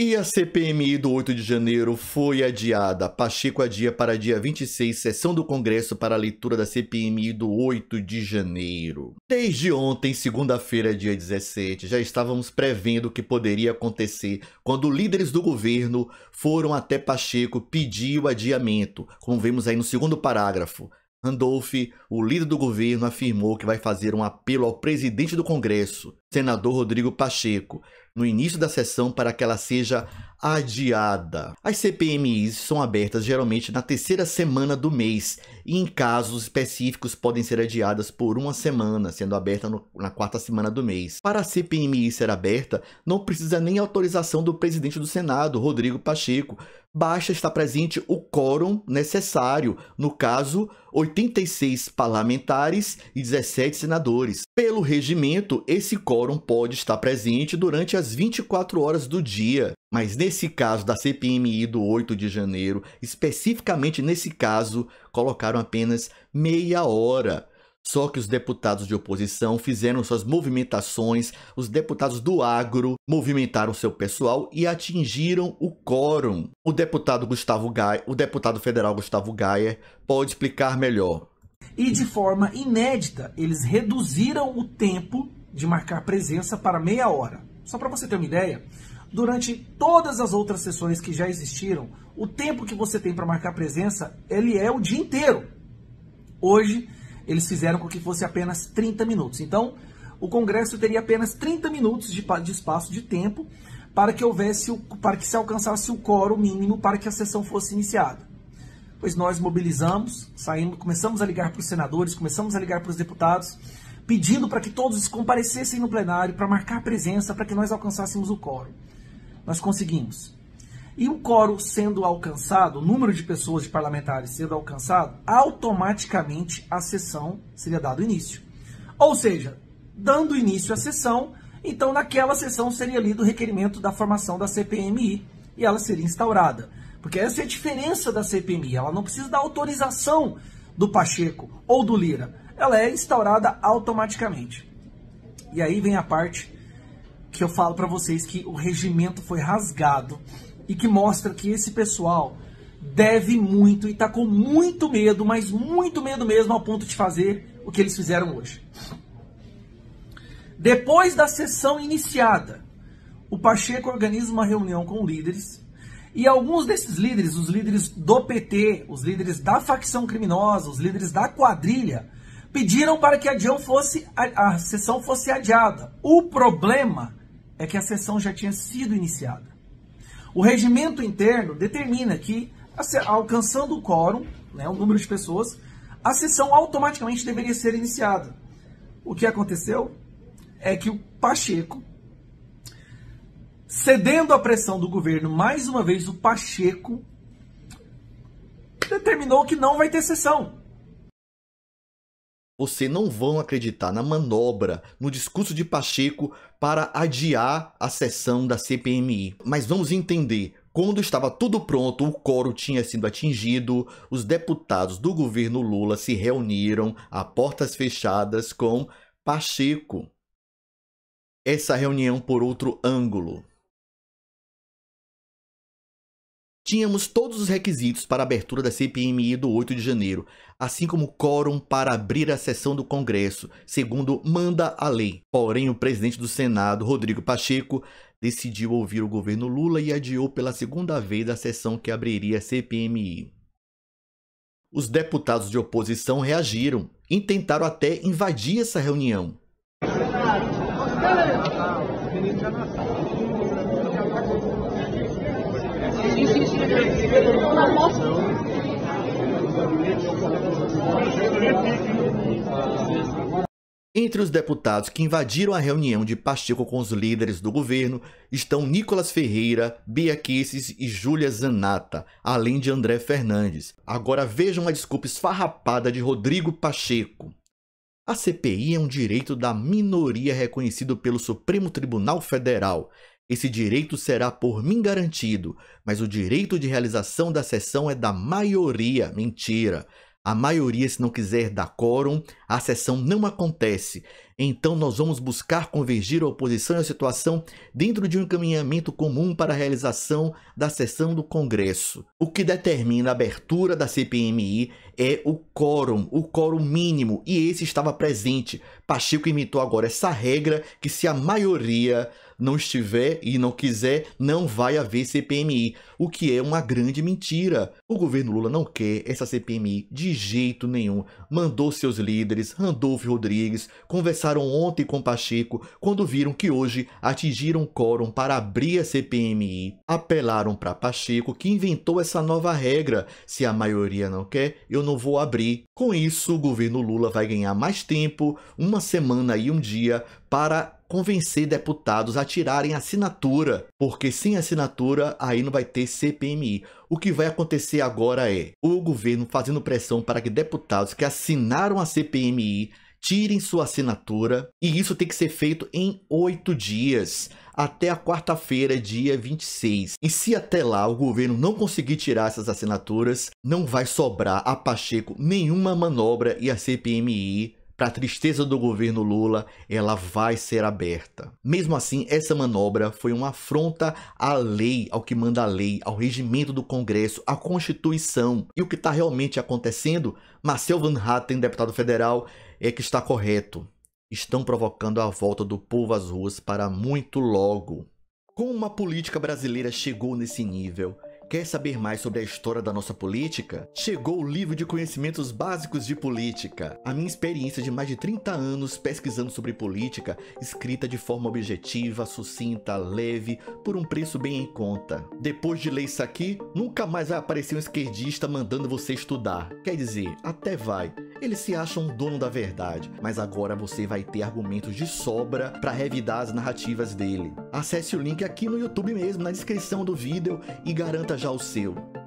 E a CPMI do 8 de janeiro foi adiada. Pacheco adia para dia 26, sessão do Congresso para a leitura da CPMI do 8 de janeiro. Desde ontem, segunda-feira, dia 17, já estávamos prevendo o que poderia acontecer quando líderes do governo foram até Pacheco pedir o adiamento, como vemos aí no segundo parágrafo. Randolph, o líder do governo, afirmou que vai fazer um apelo ao presidente do Congresso senador Rodrigo Pacheco, no início da sessão para que ela seja adiada. As CPMIs são abertas geralmente na terceira semana do mês e, em casos específicos, podem ser adiadas por uma semana, sendo aberta no, na quarta semana do mês. Para a CPMI ser aberta, não precisa nem autorização do presidente do Senado, Rodrigo Pacheco. Basta estar presente o quórum necessário, no caso, 86 parlamentares e 17 senadores. Pelo regimento, esse quórum pode estar presente durante as 24 horas do dia, mas nesse caso da CPMI do 8 de janeiro, especificamente nesse caso, colocaram apenas meia hora. Só que os deputados de oposição fizeram suas movimentações, os deputados do agro movimentaram seu pessoal e atingiram o quórum. O deputado Gustavo Gaia, o deputado federal Gustavo Gaia pode explicar melhor. E de forma inédita, eles reduziram o tempo de marcar presença para meia hora. Só para você ter uma ideia, durante todas as outras sessões que já existiram, o tempo que você tem para marcar presença, ele é o dia inteiro. Hoje, eles fizeram com que fosse apenas 30 minutos. Então, o Congresso teria apenas 30 minutos de, de espaço de tempo para que houvesse o, para que se alcançasse o quórum mínimo para que a sessão fosse iniciada pois nós mobilizamos, saímos, começamos a ligar para os senadores, começamos a ligar para os deputados, pedindo para que todos comparecessem no plenário, para marcar presença, para que nós alcançássemos o quórum. Nós conseguimos. E o quórum sendo alcançado, o número de pessoas de parlamentares sendo alcançado, automaticamente a sessão seria dado início. Ou seja, dando início à sessão, então naquela sessão seria lido o requerimento da formação da CPMI e ela seria instaurada. Porque essa é a diferença da CPMI. Ela não precisa da autorização do Pacheco ou do Lira. Ela é instaurada automaticamente. E aí vem a parte que eu falo para vocês que o regimento foi rasgado e que mostra que esse pessoal deve muito e tá com muito medo, mas muito medo mesmo ao ponto de fazer o que eles fizeram hoje. Depois da sessão iniciada, o Pacheco organiza uma reunião com líderes e alguns desses líderes, os líderes do PT, os líderes da facção criminosa, os líderes da quadrilha, pediram para que a, fosse, a, a sessão fosse adiada. O problema é que a sessão já tinha sido iniciada. O regimento interno determina que, alcançando o quórum, né, o número de pessoas, a sessão automaticamente deveria ser iniciada. O que aconteceu é que o Pacheco Cedendo à pressão do governo, mais uma vez o Pacheco determinou que não vai ter sessão. Você não vão acreditar na manobra, no discurso de Pacheco para adiar a sessão da CPMI. Mas vamos entender quando estava tudo pronto, o coro tinha sido atingido, os deputados do governo Lula se reuniram a portas fechadas com Pacheco. Essa reunião por outro ângulo. Tínhamos todos os requisitos para a abertura da CPMI do 8 de janeiro, assim como quórum para abrir a sessão do Congresso, segundo manda a lei. Porém, o presidente do Senado, Rodrigo Pacheco, decidiu ouvir o governo Lula e adiou pela segunda vez a sessão que abriria a CPMI. Os deputados de oposição reagiram e tentaram até invadir essa reunião. Entre os deputados que invadiram a reunião de Pacheco com os líderes do governo estão Nicolas Ferreira, Bia Kisses e Júlia Zanata, além de André Fernandes. Agora vejam a desculpa esfarrapada de Rodrigo Pacheco. A CPI é um direito da minoria reconhecido pelo Supremo Tribunal Federal. Esse direito será por mim garantido, mas o direito de realização da sessão é da maioria. Mentira. A maioria, se não quiser dar quórum, a sessão não acontece. Então, nós vamos buscar convergir a oposição e a situação dentro de um encaminhamento comum para a realização da sessão do Congresso. O que determina a abertura da CPMI é o quórum, o quórum mínimo, e esse estava presente. Pacheco imitou agora essa regra que, se a maioria não estiver e não quiser, não vai haver CPMI, o que é uma grande mentira. O governo Lula não quer essa CPMI de jeito nenhum. Mandou seus líderes, Randolfo Rodrigues, conversaram ontem com Pacheco quando viram que hoje atingiram quórum para abrir a CPMI. Apelaram para Pacheco que inventou essa nova regra. Se a maioria não quer, eu não vou abrir. Com isso, o governo Lula vai ganhar mais tempo, uma semana e um dia, para convencer deputados a tirarem assinatura, porque sem assinatura aí não vai ter CPMI. O que vai acontecer agora é o governo fazendo pressão para que deputados que assinaram a CPMI tirem sua assinatura e isso tem que ser feito em oito dias, até a quarta-feira, dia 26. E se até lá o governo não conseguir tirar essas assinaturas, não vai sobrar a Pacheco nenhuma manobra e a CPMI para tristeza do governo Lula, ela vai ser aberta. Mesmo assim, essa manobra foi uma afronta à lei, ao que manda a lei, ao regimento do Congresso, à Constituição. E o que está realmente acontecendo? Marcel Van Hatten, deputado federal, é que está correto. Estão provocando a volta do povo às ruas para muito logo. Como a política brasileira chegou nesse nível? Quer saber mais sobre a história da nossa política? Chegou o livro de conhecimentos básicos de política. A minha experiência de mais de 30 anos pesquisando sobre política, escrita de forma objetiva, sucinta, leve, por um preço bem em conta. Depois de ler isso aqui, nunca mais vai aparecer um esquerdista mandando você estudar. Quer dizer, até vai eles se acham dono da verdade, mas agora você vai ter argumentos de sobra para revidar as narrativas dele. Acesse o link aqui no YouTube mesmo, na descrição do vídeo e garanta já o seu.